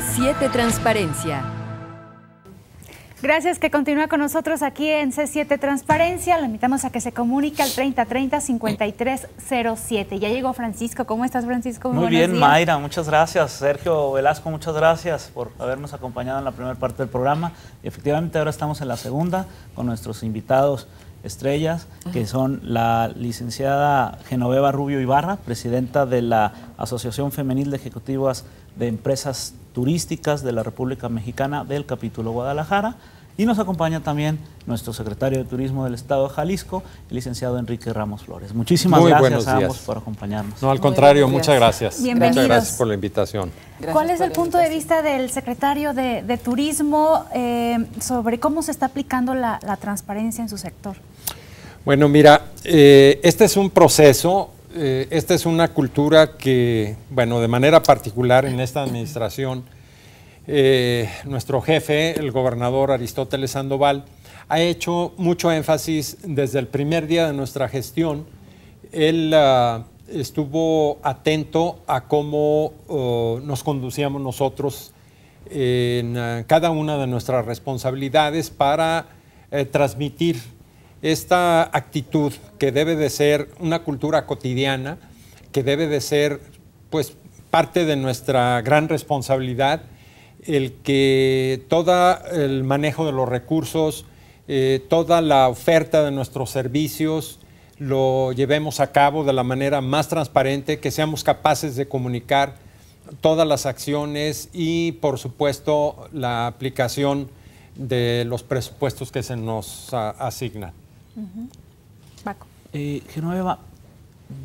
C7 Transparencia. Gracias que continúa con nosotros aquí en C7 Transparencia. La invitamos a que se comunique al 3030-5307. Ya llegó Francisco. ¿Cómo estás, Francisco? Muy, bien, Mayra. Muchas gracias. Sergio Velasco, muchas gracias por habernos acompañado en la primera parte del programa. efectivamente, ahora estamos en la segunda con nuestros invitados estrellas, que son la licenciada Genoveva Rubio Ibarra, presidenta de la Asociación Femenil de Ejecutivas de Empresas turísticas de la República Mexicana del capítulo Guadalajara. Y nos acompaña también nuestro secretario de Turismo del Estado de Jalisco, el licenciado Enrique Ramos Flores. Muchísimas gracias a ambos por acompañarnos. No, al contrario, muchas gracias. Bienvenidos. Muchas gracias por la invitación. ¿Cuál es el punto de vista del secretario de, Turismo eh, sobre cómo se está aplicando la, transparencia en su sector? Bueno, mira, eh, este es un proceso eh, esta es una cultura que, bueno, de manera particular en esta administración, eh, nuestro jefe, el gobernador Aristóteles Sandoval, ha hecho mucho énfasis desde el primer día de nuestra gestión. Él ah, estuvo atento a cómo oh, nos conducíamos nosotros en ah, cada una de nuestras responsabilidades para eh, transmitir esta actitud que debe de ser una cultura cotidiana, que debe de ser pues parte de nuestra gran responsabilidad, el que todo el manejo de los recursos, eh, toda la oferta de nuestros servicios lo llevemos a cabo de la manera más transparente, que seamos capaces de comunicar todas las acciones y, por supuesto, la aplicación de los presupuestos que se nos asignan. Uh Genoveva,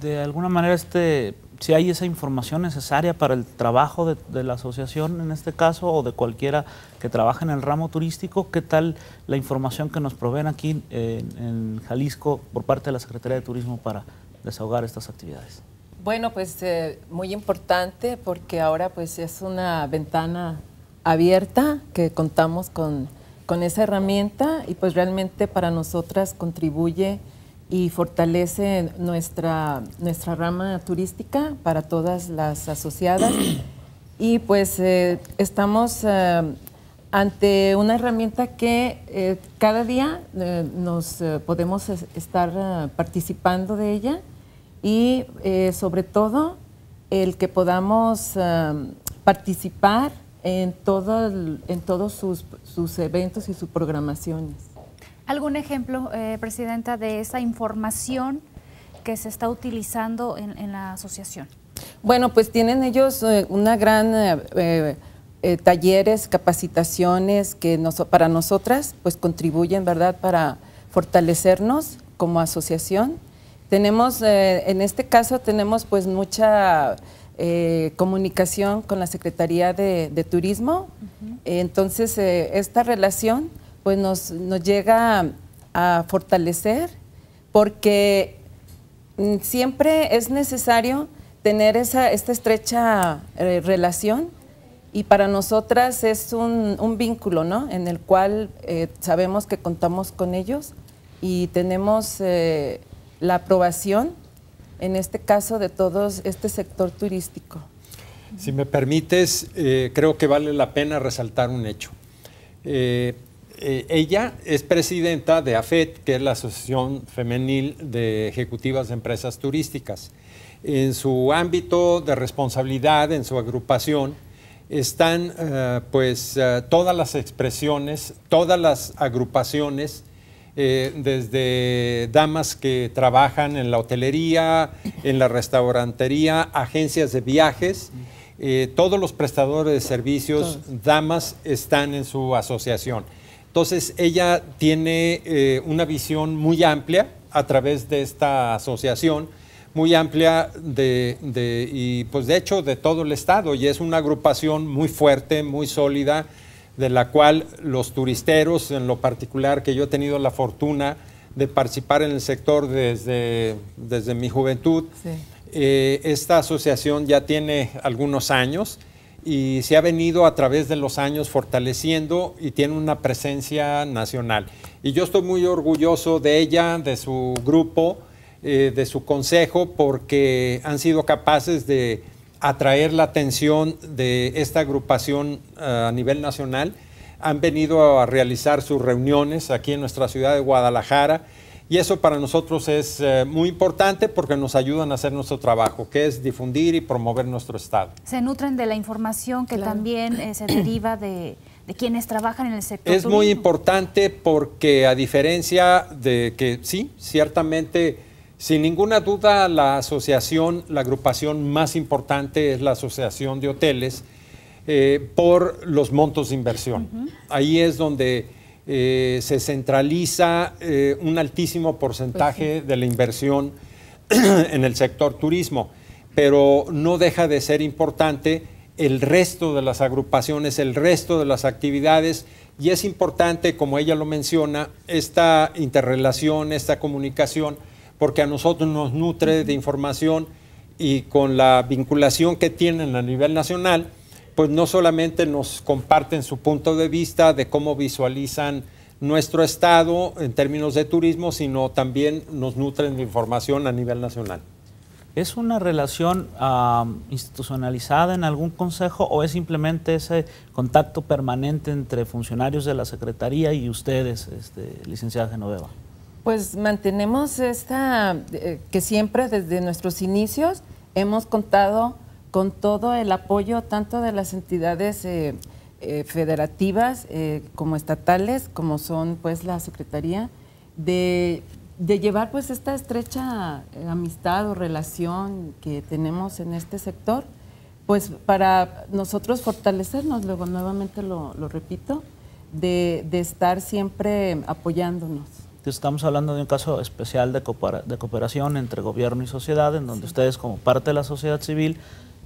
de alguna manera este, si hay esa información necesaria para el trabajo de, la asociación en este caso o de cualquiera que trabaje en el ramo turístico, ¿qué tal la información que nos proveen aquí en Jalisco por parte de la Secretaría de Turismo para desahogar estas actividades? Bueno, pues eh, muy importante porque ahora pues es una ventana abierta que contamos con con esa herramienta y pues realmente para nosotras contribuye y fortalece nuestra, nuestra rama turística para todas las asociadas. Y pues eh, estamos eh, ante una herramienta que eh, cada día nos podemos estar participando de ella y sobre todo el que podamos participar en, todo en todos sus, sus, eventos y sus programaciones. ¿Algún ejemplo, eh, Presidenta, de esa información que se está utilizando en, la asociación? Bueno, pues tienen ellos eh, una gran... Eh, talleres, capacitaciones que para nosotras pues contribuyen, ¿verdad?, para fortalecernos como asociación. Tenemos, en este caso tenemos pues mucha eh, comunicación con la Secretaría de, Turismo. Eh, entonces, eh, esta relación pues nos, nos llega a, fortalecer porque mm, siempre es necesario tener esa, esta estrecha relación y para nosotras es un, un vínculo, ¿no? En el cual sabemos que contamos con ellos y tenemos la aprobación en este caso de todo este sector turístico. Si me permites, eh, creo que vale la pena resaltar un hecho. Eh, eh, ella es presidenta de AFET, que es la Asociación Femenil de Ejecutivas de Empresas Turísticas. En su ámbito de responsabilidad, en su agrupación, están pues todas las expresiones, todas las agrupaciones eh, desde damas que trabajan en la hotelería, en la restaurantería, agencias de viajes. Eh, todos los prestadores de servicios, damas, están en su asociación. Entonces, ella tiene eh, una visión muy amplia a través de esta asociación, muy amplia de, y pues de hecho de todo el Estado, y es una agrupación muy fuerte, muy sólida, de la cual los turisteros, en lo particular que yo he tenido la fortuna de participar en el sector desde, desde mi juventud, eh, esta asociación ya tiene algunos años y se ha venido a través de los años fortaleciendo y tiene una presencia nacional. Y yo estoy muy orgulloso de ella, de su grupo, eh, de su consejo, porque han sido capaces de atraer la atención de esta agrupación eh, a nivel nacional. Han venido a realizar sus reuniones aquí en nuestra ciudad de Guadalajara y eso para nosotros es eh, muy importante porque nos ayudan a hacer nuestro trabajo, que es difundir y promover nuestro Estado. Se nutren de la información que también eh, se deriva de, quienes trabajan en el sector. Es muy importante porque a diferencia de que sí, ciertamente sin ninguna duda, la asociación, la agrupación más importante es la Asociación de Hoteles eh, por los montos de inversión. Ahí es donde eh, se centraliza eh, un altísimo porcentaje pues de la inversión en el sector turismo, pero no deja de ser importante el resto de las agrupaciones, el resto de las actividades, y es importante, como ella lo menciona, esta interrelación, esta comunicación porque a nosotros nos nutre de información y con la vinculación que tienen a nivel nacional, pues no solamente nos comparten su punto de vista de cómo visualizan nuestro estado en términos de turismo, sino también nos nutren de información a nivel nacional. ¿Es una relación ah, institucionalizada en algún consejo o es simplemente ese contacto permanente entre funcionarios de la Secretaría y ustedes, este, licenciada Genoveva? Pues mantenemos esta, eh, que siempre desde nuestros inicios hemos contado con todo el apoyo tanto de las entidades eh, eh, federativas como estatales, como son pues la Secretaría, de, llevar pues esta estrecha amistad o relación que tenemos en este sector, pues para nosotros fortalecernos, luego nuevamente lo, repito, de, de estar siempre apoyándonos estamos hablando de un caso especial de, cooperación entre gobierno y sociedad, en donde ustedes como parte de la sociedad civil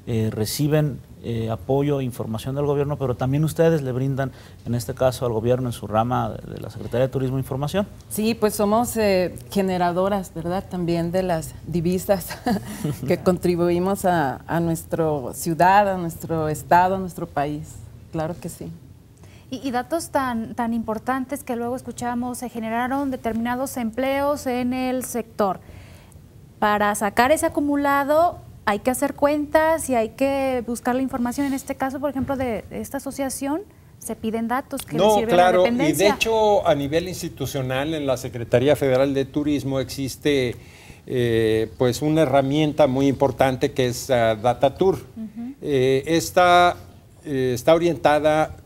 eh, reciben eh, apoyo e información del gobierno, pero también ustedes le brindan, en este caso al gobierno, en su rama de la Secretaría de Turismo, e información. Sí, pues somos eh, generadoras, ¿verdad? También de las divisas que contribuimos a, a nuestra ciudad, a nuestro estado, a nuestro país. Claro que sí. Y, datos tan, tan importantes que luego escuchamos, se generaron determinados empleos en el sector. Para sacar ese acumulado hay que hacer cuentas y hay que buscar la información. En este caso, por ejemplo, de esta asociación, se piden datos que no, sirven claro, Y de hecho, a nivel institucional, en la Secretaría Federal de Turismo existe eh, pues una herramienta muy importante que es ah, Datatur. Eh, esta eh, está orientada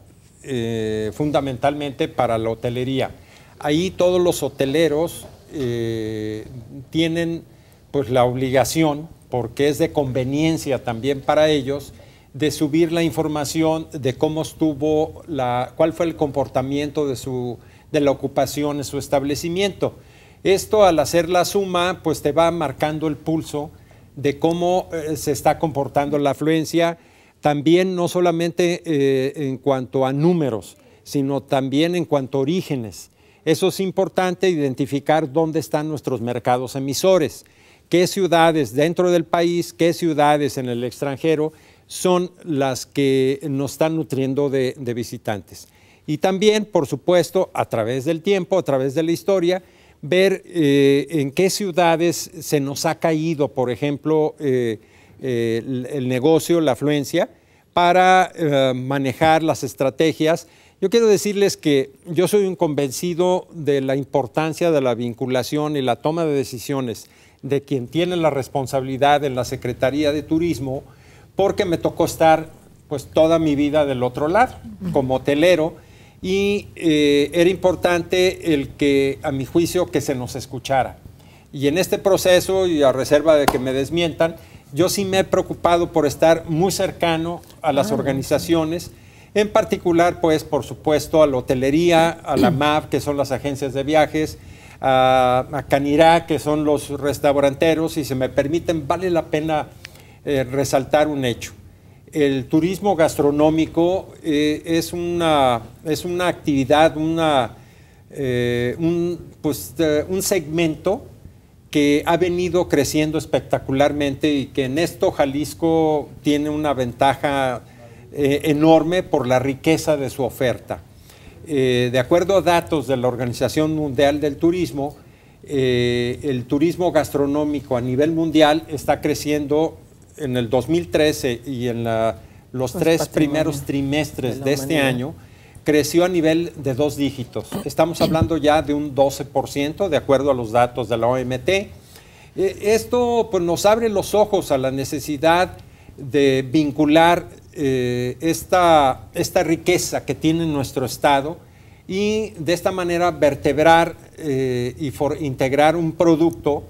eh, fundamentalmente para la hotelería. Ahí todos los hoteleros eh, tienen pues la obligación, porque es de conveniencia también para ellos, de subir la información de cómo estuvo la, cuál fue el comportamiento de la ocupación en su establecimiento. Esto al hacer la suma, pues te va marcando el pulso de cómo eh, se está comportando la afluencia, también no solamente eh, en cuanto a números, sino también en cuanto a orígenes. Eso es importante, identificar dónde están nuestros mercados emisores, qué ciudades dentro del país, qué ciudades en el extranjero son las que nos están nutriendo de, visitantes. Y también, por supuesto, a través del tiempo, a través de la historia, ver eh, en qué ciudades se nos ha caído, por ejemplo, eh, eh, el, negocio, la afluencia, para eh, manejar las estrategias. Yo quiero decirles que yo soy un convencido de la importancia de la vinculación y la toma de decisiones de quien tiene la responsabilidad en la Secretaría de Turismo, porque me tocó estar pues toda mi vida del otro lado, como hotelero, y eh, era importante el que, a mi juicio, que se nos escuchara. Y en este proceso, y a reserva de que me desmientan, yo sí me he preocupado por estar muy cercano a las ah, organizaciones, en particular, pues, por supuesto, a la hotelería, a la MAP, que son las agencias de viajes, a, Canirá, que son los restauranteros, y si me permiten, vale la pena eh, resaltar un hecho. El turismo gastronómico eh, es, una, es una actividad, una, eh, un, pues, un segmento que ha venido creciendo espectacularmente y que en esto Jalisco tiene una ventaja eh, enorme por la riqueza de su oferta. Eh, de acuerdo a datos de la Organización Mundial del Turismo, eh, el turismo gastronómico a nivel mundial está creciendo en el 2013 y en los tres primeros trimestres de este año creció a nivel de dos dígitos. Estamos hablando ya de un 12%, de acuerdo a los datos de la OMT. Eh, esto pues, nos abre los ojos a la necesidad de vincular eh, esta, riqueza que tiene nuestro Estado y de esta manera vertebrar eh, y integrar un producto.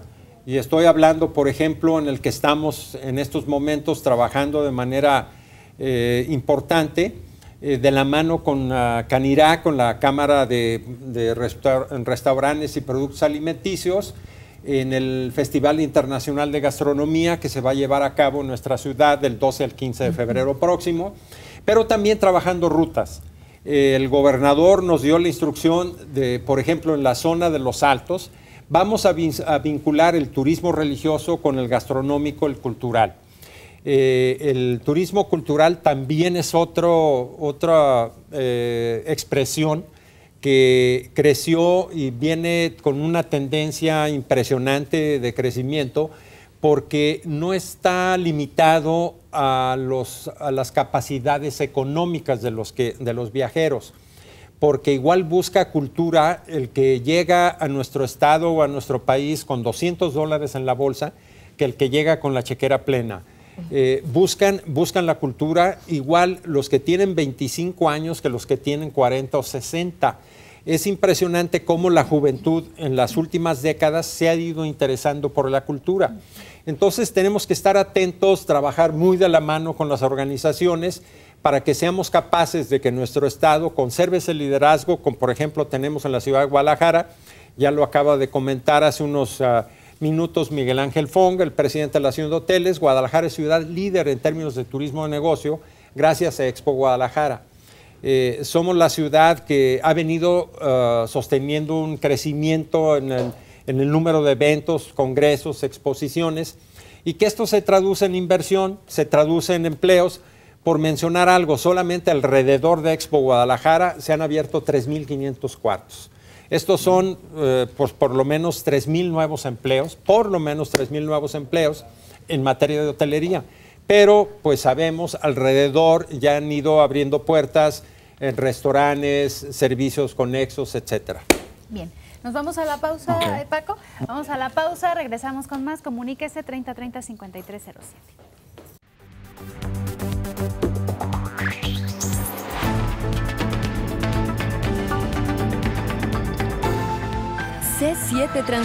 Y estoy hablando, por ejemplo, en el que estamos en estos momentos trabajando de manera importante, eh, de la mano con Canirá, con la Cámara de, Restaurantes y Productos Alimenticios, en el Festival Internacional de Gastronomía que se va a llevar a cabo en nuestra ciudad del 12 al 15 de febrero próximo, pero también trabajando rutas. Eh, el gobernador nos dio la instrucción de, por ejemplo, en la zona de los Altos, vamos a vincular el turismo religioso con el gastronómico, el cultural. Eh, el turismo cultural también es otra eh, expresión que creció y viene con una tendencia impresionante de crecimiento porque no está limitado a, las capacidades económicas de los, de los viajeros, porque igual busca cultura el que llega a nuestro estado o a nuestro país con 200 dólares en la bolsa que el que llega con la chequera plena eh, buscan, buscan la cultura igual los que tienen 25 años que los que tienen 40 o 60. Es impresionante cómo la juventud en las últimas décadas se ha ido interesando por la cultura. Entonces tenemos que estar atentos, trabajar muy de la mano con las organizaciones para que seamos capaces de que nuestro Estado conserve ese liderazgo, como por ejemplo tenemos en la ciudad de Guadalajara, ya lo acaba de comentar hace unos... Ah, minutos Miguel Ángel Fong, el presidente de la Ciudad de Hoteles. Guadalajara es ciudad líder en términos de turismo de negocio gracias a Expo Guadalajara. Eh, somos la ciudad que ha venido eh, sosteniendo un crecimiento en el número de eventos, congresos, exposiciones, y que esto se traduce en inversión, se traduce en empleos. Por mencionar algo, solamente alrededor de Expo Guadalajara se han abierto 3.500 cuartos. Estos son eh, pues, por, lo menos 3.000 nuevos empleos, por lo menos 3.000 nuevos empleos en materia de hotelería. Pero pues sabemos, alrededor ya han ido abriendo puertas en restaurantes, servicios conexos, etcétera. Bien. Nos vamos a la pausa, eh, Paco. Vamos a la pausa, regresamos con más. Comuníquese 3030 5307. C7 Trans